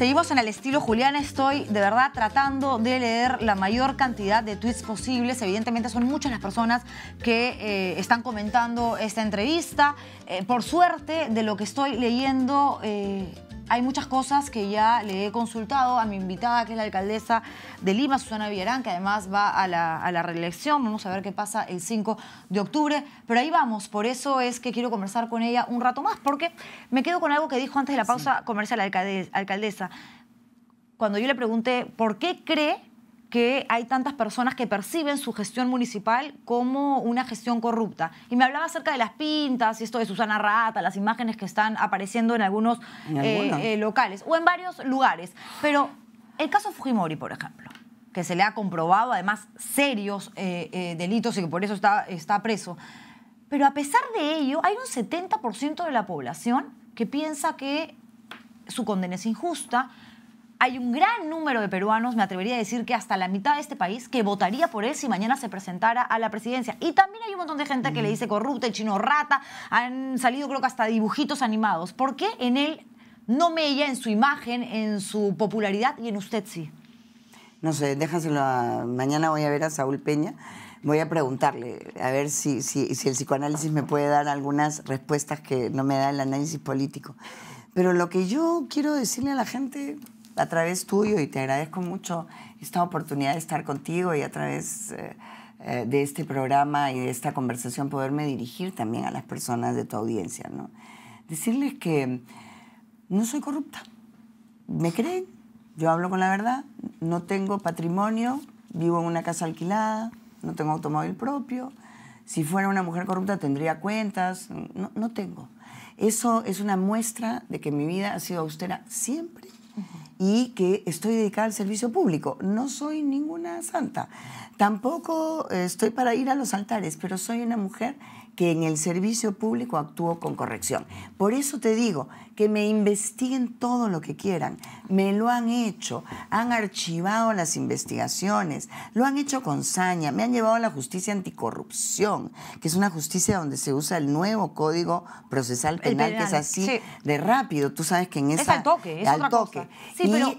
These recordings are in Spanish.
Seguimos en el estilo Julián. estoy de verdad tratando de leer la mayor cantidad de tweets posibles. Evidentemente son muchas las personas que eh, están comentando esta entrevista. Eh, por suerte, de lo que estoy leyendo, eh, hay muchas cosas que ya le he consultado a mi invitada, que es la alcaldesa de Lima, Susana Villarán, que además va a la, reelección. Vamos a ver qué pasa el 5 de octubre. Pero ahí vamos, por eso es que quiero conversar con ella un rato más, porque me quedo con algo que dijo antes de la pausa comercial la alcaldesa. Cuando yo le pregunté por qué cree que hay tantas personas que perciben su gestión municipal como una gestión corrupta. Y me hablaba acerca de las pintas y esto de Susana Rata, las imágenes que están apareciendo en algunos eh, eh, locales o en varios lugares. Pero el caso Fujimori, por ejemplo, que se le ha comprobado además serios eh, delitos y que por eso está, está preso. Pero a pesar de ello, hay un 70% de la población que piensa que su condena es injusta, hay un gran número de peruanos, me atrevería a decir que hasta la mitad de este país, que votaría por él si mañana se presentara a la presidencia. Y también hay un montón de gente que le mm. dice corrupto, el chino rata. Han salido creo que hasta dibujitos animados. ¿Por qué en él no mella, en su imagen, en su popularidad y en usted sí? No sé, déjaselo Mañana voy a ver a Saúl Peña voy a preguntarle, a ver si, si, si, el psicoanálisis me puede dar algunas respuestas que no me da el análisis político. Pero lo que yo quiero decirle a la gente a través tuyo y te agradezco mucho esta oportunidad de estar contigo y a través eh, eh, de este programa y de esta conversación poderme dirigir también a las personas de tu audiencia. ¿no? Decirles que no soy corrupta. ¿Me creen? Yo hablo con la verdad. No tengo patrimonio, vivo en una casa alquilada, no tengo automóvil propio. Si fuera una mujer corrupta tendría cuentas. No, no tengo. Eso es una muestra de que mi vida ha sido austera siempre y que estoy dedicada al servicio público. No soy ninguna santa, tampoco eh, estoy para ir a los altares, pero soy una mujer que en el servicio público actuó con corrección. Por eso te digo que me investiguen todo lo que quieran. Me lo han hecho, han archivado las investigaciones, lo han hecho con saña, me han llevado a la justicia anticorrupción, que es una justicia donde se usa el nuevo código procesal penal, que es así de rápido. Tú sabes que en esa... Es al toque, es toque.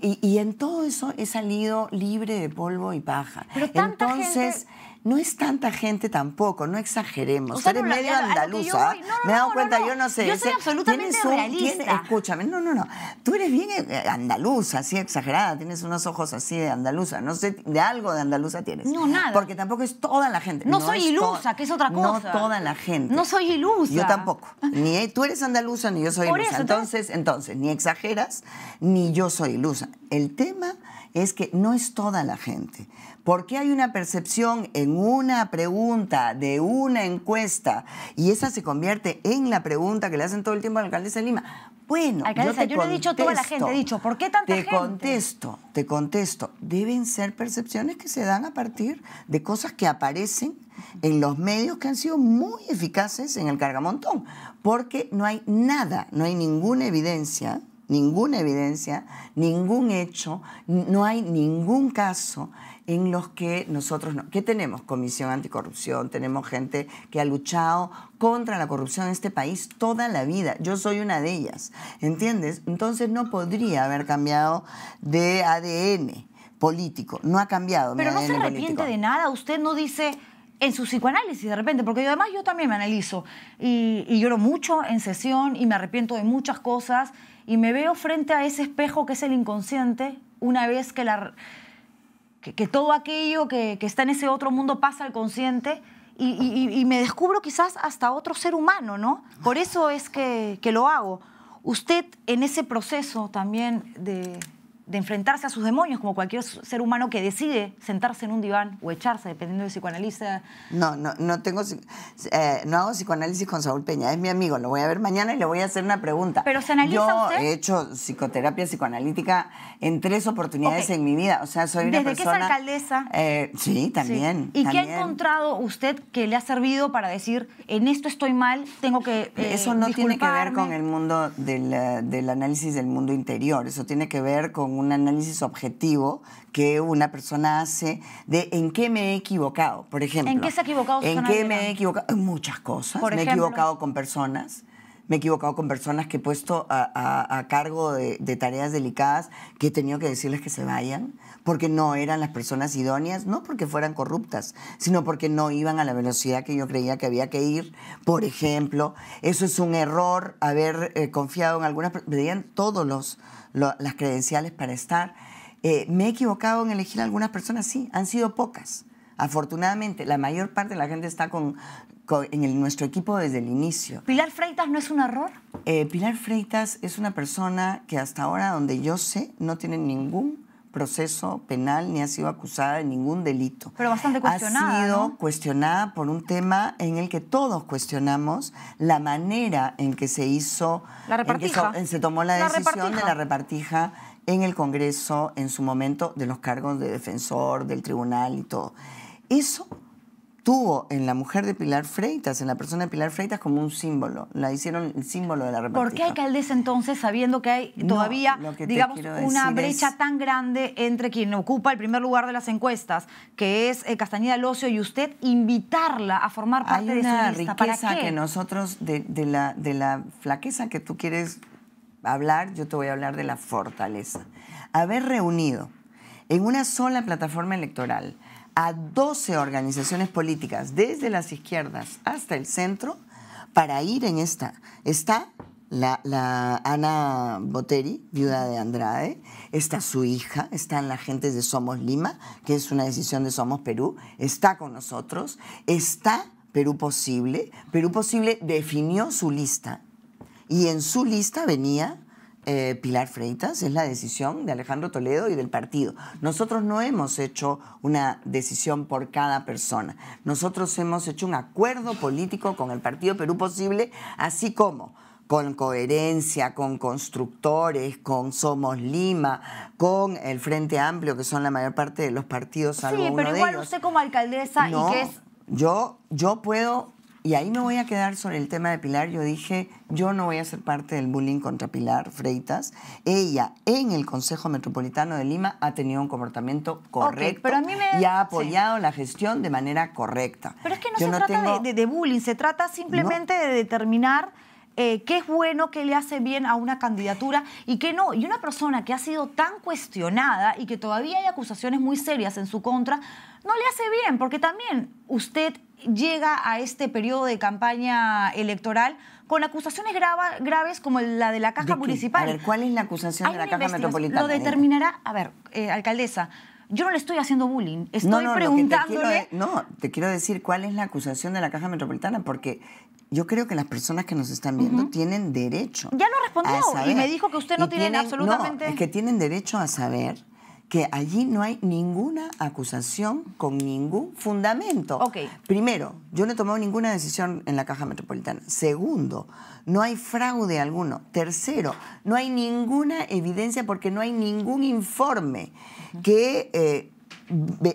y, en todo eso he salido libre de polvo y paja. Pero Entonces, no es tanta gente tampoco, no exageremos. Tú Eres medio andaluza. me he dado cuenta, yo no sé. Yo soy absolutamente un, realista. escúchame, no, no, no. Tú eres bien eh, eh, andaluza, así exagerada. Tienes unos ojos así de andaluza. No sé, de algo de andaluza tienes. No, nada. Porque tampoco es toda la gente. No, soy ilusa, que es otra cosa. No toda la gente. No soy ilusa. Yo tampoco. Ni tú eres andaluza, ni yo soy ilusa. entonces, entonces, ni exageras, ni yo soy ilusa. El tema es que no es toda la gente. porque hay una percepción en una pregunta de una encuesta y esa se convierte en la pregunta que le hacen todo el tiempo al alcalde de Lima? Bueno, Alcaldesa, yo, te no he dicho toda la gente, he dicho, ¿por qué tanta gente? Te contesto, te contesto. Deben ser percepciones que se dan a partir de cosas que aparecen en los medios que han sido muy eficaces en el cargamontón, porque no hay nada, no hay ninguna evidencia ninguna evidencia, ningún hecho, no hay ningún caso en los que nosotros no. ¿Qué tenemos? Comisión Anticorrupción, tenemos gente que ha luchado contra la corrupción en este país toda la vida. Yo soy una de ellas, ¿entiendes? Entonces no podría haber cambiado de ADN político, no ha cambiado. Pero mi ADN no se arrepiente de nada, usted no dice en su psicoanálisis de repente, porque además yo también me analizo y, y lloro mucho en sesión y me arrepiento de muchas cosas y me veo frente a ese espejo que es el inconsciente una vez que, la, que, todo aquello que, está en ese otro mundo pasa al consciente y, me descubro quizás hasta otro ser humano, ¿no? Por eso es que lo hago. Usted en ese proceso también de, de enfrentarse a sus demonios, como cualquier ser humano que decide sentarse en un diván o echarse, dependiendo de psicoanalista. No, no, no tengo, eh, no hago psicoanálisis con Saúl Peña, es mi amigo, lo voy a ver mañana y le voy a hacer una pregunta. Pero se analiza Yo he hecho psicoterapia psicoanalítica en tres oportunidades en mi vida, o sea, soy una Desde persona... Desde que es alcaldesa. Eh, sí, también. ¿Y qué ha encontrado usted que le ha servido para decir, en esto estoy mal, tengo que eh, Eso no tiene que ver con el mundo del, del análisis del mundo interior, eso tiene que ver con un análisis objetivo que una persona hace de en qué me he equivocado, por ejemplo. ¿En qué se ha equivocado? ¿En qué me he equivocado? En muchas cosas. Por me he equivocado con personas me he equivocado con personas que he puesto a, cargo de, tareas delicadas que he tenido que decirles que se vayan porque no eran las personas idóneas, no porque fueran corruptas, sino porque no iban a la velocidad que yo creía que había que ir. Por ejemplo, eso es un error, haber eh, confiado en algunas... Veían todos los las credenciales para estar. Eh, me he equivocado en elegir algunas personas, sí, han sido pocas. Afortunadamente, la mayor parte de la gente está con, en nuestro equipo desde el inicio. ¿Pilar Freitas no es un error? Eh, Pilar Freitas es una persona que hasta ahora, donde yo sé, no tiene ningún proceso penal ni ha sido acusada de ningún delito. Pero bastante cuestionada. Ha sido cuestionada por un tema en el que todos cuestionamos la manera en que se hizo, En que se tomó la, decisión de la repartija en el Congreso en su momento de los cargos de defensor, del tribunal y todo. Eso tuvo en la mujer de Pilar Freitas, en la persona de Pilar Freitas, como un símbolo. La hicieron el símbolo de la República. ¿Por qué alcaldesa entonces, sabiendo que hay todavía, digamos, una brecha tan grande entre quien ocupa el primer lugar de las encuestas, que es eh, Castañeda Locio, y usted invitarla a formar parte de su lista? riqueza ¿Para que nosotros, de, la, de la flaqueza que tú quieres hablar, yo te voy a hablar de la fortaleza. Haber reunido en una sola plataforma electoral a 12 organizaciones políticas, desde las izquierdas hasta el centro, para ir en esta. Está la, Ana Botteri, viuda de Andrade, está su hija, están la gente de Somos Lima, que es una decisión de Somos Perú, está con nosotros, está Perú Posible. Perú Posible definió su lista y en su lista venía eh, Pilar Freitas, es la decisión de Alejandro Toledo y del partido. Nosotros no hemos hecho una decisión por cada persona. Nosotros hemos hecho un acuerdo político con el Partido Perú Posible, así como con coherencia, con constructores, con Somos Lima, con el Frente Amplio, que son la mayor parte de los partidos. sí, pero igual usted como alcaldesa y que es... Yo, yo puedo y ahí me voy a quedar sobre el tema de Pilar. Yo dije, yo no voy a ser parte del bullying contra Pilar Freitas. Ella en el Consejo Metropolitano de Lima ha tenido un comportamiento correcto y ha apoyado la gestión de manera correcta. Pero es que no se trata de, bullying, se trata simplemente de determinar eh, qué es bueno, qué le hace bien a una candidatura y qué no. Y una persona que ha sido tan cuestionada y que todavía hay acusaciones muy serias en su contra, no le hace bien, porque también usted llega a este periodo de campaña electoral con acusaciones graves como la de la Caja Municipal. A ver, ¿cuál es la acusación de la Caja Metropolitana? Lo determinará, a ver, eh, alcaldesa, yo no le estoy haciendo bullying, estoy preguntándole... no, te quiero decir cuál es la acusación de la Caja Metropolitana, porque yo creo que las personas que nos están viendo tienen derecho. Ya no respondió y me dijo que usted no tiene absolutamente. No, es que tienen derecho a saber que allí no hay ninguna acusación con ningún fundamento. Primero, yo no he tomado ninguna decisión en la Caja Metropolitana. Segundo, no hay fraude alguno. Tercero, no hay ninguna evidencia porque no hay ningún informe que eh,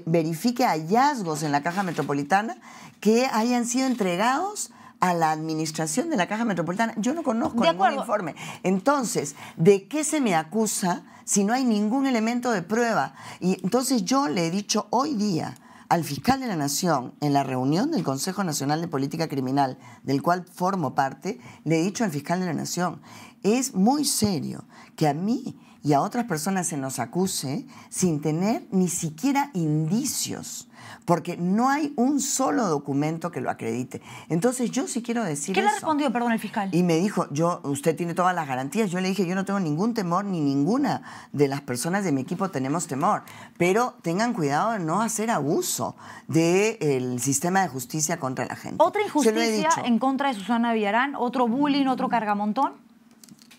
verifique hallazgos en la Caja Metropolitana que hayan sido entregados a la administración de la Caja Metropolitana. Yo no conozco ningún informe. Entonces, ¿de qué se me acusa si no hay ningún elemento de prueba? Y entonces yo le he dicho hoy día al fiscal de la Nación, en la reunión del Consejo Nacional de Política Criminal, del cual formo parte, le he dicho al fiscal de la Nación, es muy serio que a mí y a otras personas se nos acuse sin tener ni siquiera indicios, porque no hay un solo documento que lo acredite. Entonces yo sí quiero decir... ¿Qué le ha respondió, perdón, el fiscal? Y me dijo, yo, usted tiene todas las garantías. Yo le dije, yo no tengo ningún temor, ni ninguna de las personas de mi equipo tenemos temor, pero tengan cuidado de no hacer abuso del sistema de justicia contra la gente. Otra injusticia en contra de Susana Villarán, otro bullying, otro cargamontón.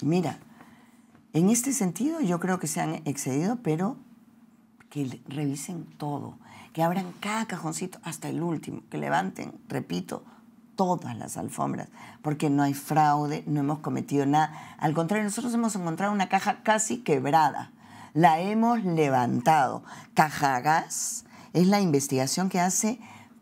Mira, en este sentido, yo creo que se han excedido, pero que revisen todo, que abran cada cajoncito hasta el último, que levanten, repito, todas las alfombras, porque no hay fraude, no hemos cometido nada. Al contrario, nosotros hemos encontrado una caja casi quebrada. La hemos levantado. Caja Gas es la investigación que hace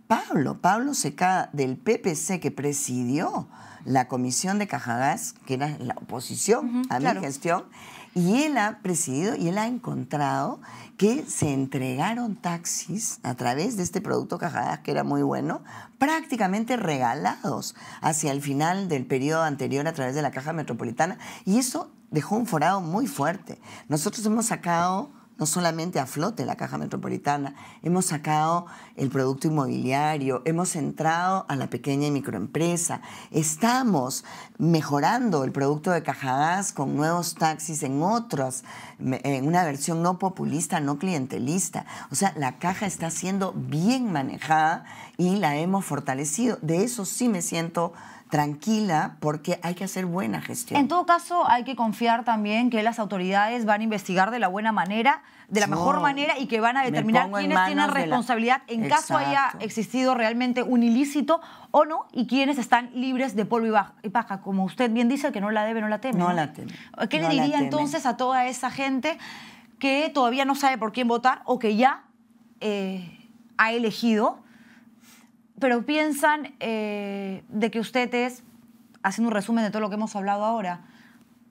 Pablo, Pablo Seca del PPC que presidió la comisión de Cajagas, que era la oposición a mi gestión, y él ha presidido y él ha encontrado que se entregaron taxis a través de este producto Cajadas, que era muy bueno, prácticamente regalados hacia el final del periodo anterior a través de la Caja Metropolitana. Y eso dejó un forado muy fuerte. Nosotros hemos sacado no solamente a flote la Caja Metropolitana, hemos sacado el producto inmobiliario, hemos entrado a la pequeña y microempresa, estamos mejorando el producto de Cajadas con nuevos taxis en otros, en una versión no populista, no clientelista. O sea, la caja está siendo bien manejada y la hemos fortalecido. De eso sí me siento tranquila porque hay que hacer buena gestión. En todo caso, hay que confiar también que las autoridades van a investigar de la buena manera, de la mejor manera y que van a determinar quiénes tienen responsabilidad en caso haya existido realmente un ilícito o no y quiénes están libres de polvo y paja, como usted bien dice, que no la debe, no la teme. No, la teme. ¿Qué le diría entonces a toda esa gente que todavía no sabe por quién votar o que ya eh, ha elegido pero piensan eh, de que usted es, haciendo un resumen de todo lo que hemos hablado ahora,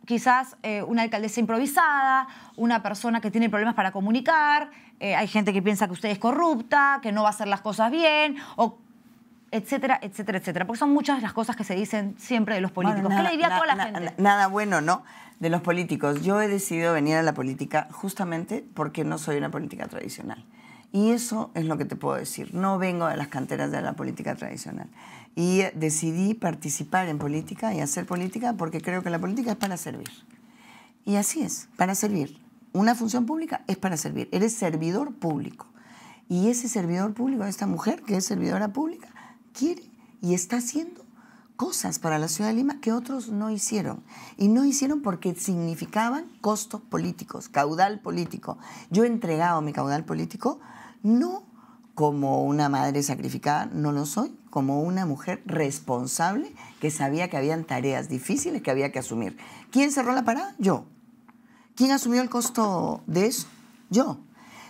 quizás eh, una alcaldesa improvisada, una persona que tiene problemas para comunicar, eh, hay gente que piensa que usted es corrupta, que no va a hacer las cosas bien, o etcétera, etcétera, etcétera. Porque son muchas las cosas que se dicen siempre de los políticos. ¿Qué le diría a toda la gente? nada bueno, ¿no? De los políticos. Yo he decidido venir a la política justamente porque no soy una política tradicional. Y eso es lo que te puedo decir. No vengo de las canteras de la política tradicional. Y decidí participar en política y hacer política porque creo que la política es para servir. Y así es, para servir. Una función pública es para servir. Eres servidor público. Y ese servidor público, esta mujer que es servidora pública, quiere y está haciendo cosas para la ciudad de Lima que otros no hicieron. Y no hicieron porque significaban costos políticos, caudal político. Yo he entregado mi caudal político no como una madre sacrificada, no lo soy, como una mujer responsable que sabía que habían tareas difíciles que había que asumir. ¿Quién cerró la parada? Yo. ¿Quién asumió el costo de eso? Yo.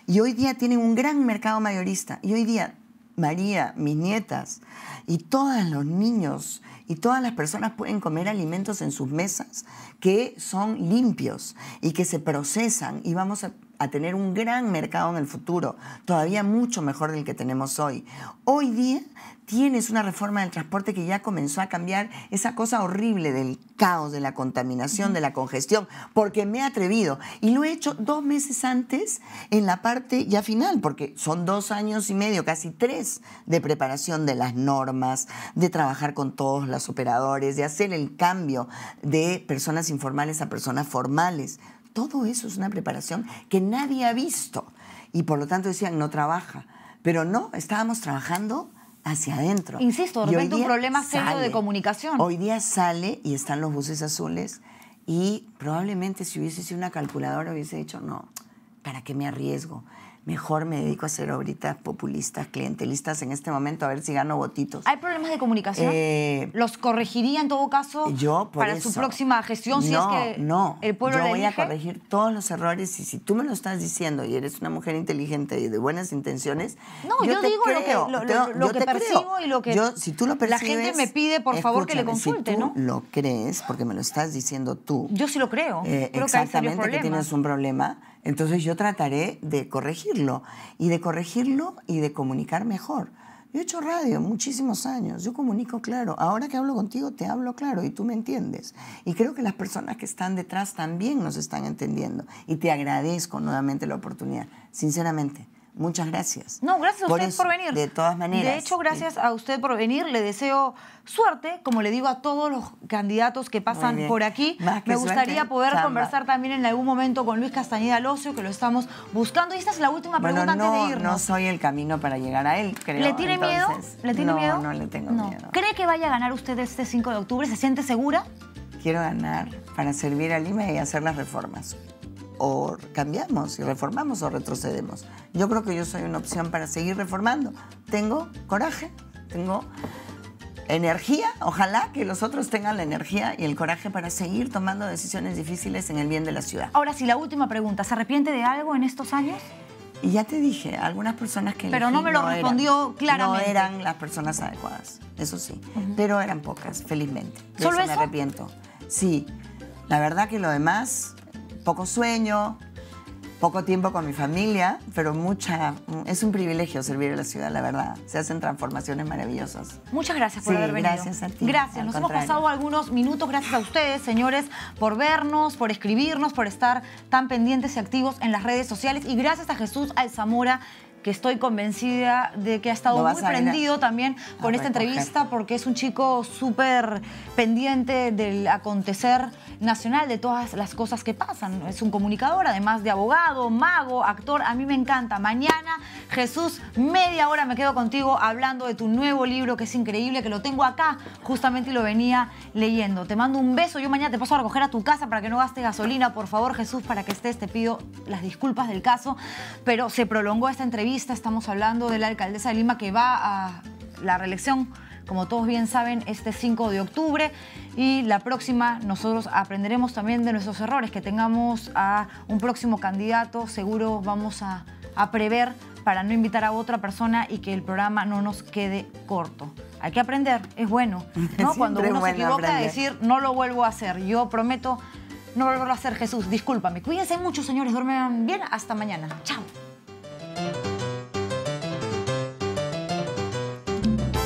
Y hoy día tienen un gran mercado mayorista. Y hoy día María, mis nietas y todos los niños y todas las personas pueden comer alimentos en sus mesas que son limpios y que se procesan y vamos a a tener un gran mercado en el futuro, todavía mucho mejor del que tenemos hoy. Hoy día tienes una reforma del transporte que ya comenzó a cambiar esa cosa horrible del caos, de la contaminación, de la congestión, porque me he atrevido y lo he hecho dos meses antes en la parte ya final, porque son dos años y medio, casi tres, de preparación de las normas, de trabajar con todos los operadores, de hacer el cambio de personas informales a personas formales todo eso es una preparación que nadie ha visto y por lo tanto decían, no trabaja. Pero no, estábamos trabajando hacia adentro. Insisto, de repente un problema serio de comunicación. Hoy día sale y están los buses azules y probablemente si hubiese sido una calculadora hubiese dicho, no, ¿para qué me arriesgo? mejor me dedico a hacer ahorita populistas, clientelistas en este momento, a ver si gano votitos. ¿Hay problemas de comunicación? Eh, ¿Los corregiría en todo caso yo para su próxima gestión si es que no, el pueblo yo le voy a corregir todos los errores y si tú me lo estás diciendo y eres una mujer inteligente y de buenas intenciones, no, yo, digo lo que, lo, percibo y lo que si tú lo la gente me pide por favor que le consulte, tú ¿no? Lo crees porque me lo estás diciendo tú. Yo sí lo creo. Eh, creo exactamente que tienes un problema entonces yo trataré de corregirlo y de corregirlo y de comunicar mejor. Yo he hecho radio muchísimos años, yo comunico claro. Ahora que hablo contigo te hablo claro y tú me entiendes. Y creo que las personas que están detrás también nos están entendiendo. Y te agradezco nuevamente la oportunidad, sinceramente. Muchas gracias. No, gracias a usted por venir. De todas maneras. De hecho, gracias a usted por venir. Le deseo suerte, como le digo a todos los candidatos que pasan por aquí. Me gustaría poder conversar también en algún momento con Luis Castañeda Locio, que lo estamos buscando. Y esta es la última pregunta no, antes de irnos. No soy el camino para llegar a él, creo. ¿Le tiene miedo? ¿Le tiene miedo? No, le tengo miedo. ¿Cree que vaya a ganar usted este 5 de octubre? ¿Se siente segura? Quiero ganar para servir a Lima y hacer las reformas o cambiamos y reformamos o retrocedemos. Yo creo que yo soy una opción para seguir reformando. Tengo coraje, tengo energía, ojalá que los otros tengan la energía y el coraje para seguir tomando decisiones difíciles en el bien de la ciudad. Ahora sí, la última pregunta, ¿se arrepiente de algo en estos años? Y ya te dije, algunas personas que... Pero no me lo respondió claramente. No eran las personas adecuadas, eso sí, pero eran pocas, felizmente. ¿Solo eso, me arrepiento. Sí, la verdad que lo demás poco sueño, poco tiempo con mi familia, pero mucha. Es un privilegio servir a la ciudad, la verdad. Se hacen transformaciones maravillosas. Muchas gracias por haber venido. Gracias a ti. Gracias. Nos hemos pasado algunos minutos. Gracias a ustedes, señores, por vernos, por escribirnos, por estar tan pendientes y activos en las redes sociales. Y gracias a Jesús Alzamora, que estoy convencida de que ha estado muy prendido también con esta entrevista porque es un chico súper pendiente del acontecer nacional, de todas las cosas que pasan. Es un comunicador, además de abogado, mago, actor. A mí me encanta. Mañana, Jesús, media hora me quedo contigo hablando de tu nuevo libro que es increíble, que lo tengo acá justamente y lo venía leyendo. Te mando un beso. Yo mañana te paso a recoger a tu casa para que no gaste gasolina. Por favor, Jesús, para que estés, te pido las disculpas del caso, pero se prolongó esta entrevista estamos hablando de la alcaldesa de Lima que va a la reelección, como todos bien saben, este 5 de octubre. Y la próxima nosotros aprenderemos también de nuestros errores, que tengamos a un próximo candidato, seguro vamos a, prever para no invitar a otra persona y que el programa no nos quede corto. Hay que aprender, es bueno. Cuando uno se equivoca, decir, no lo vuelvo a hacer. Yo prometo no volverlo a hacer, Jesús. Discúlpame. Cuídense mucho, señores. Duermen bien. Hasta mañana. Chao.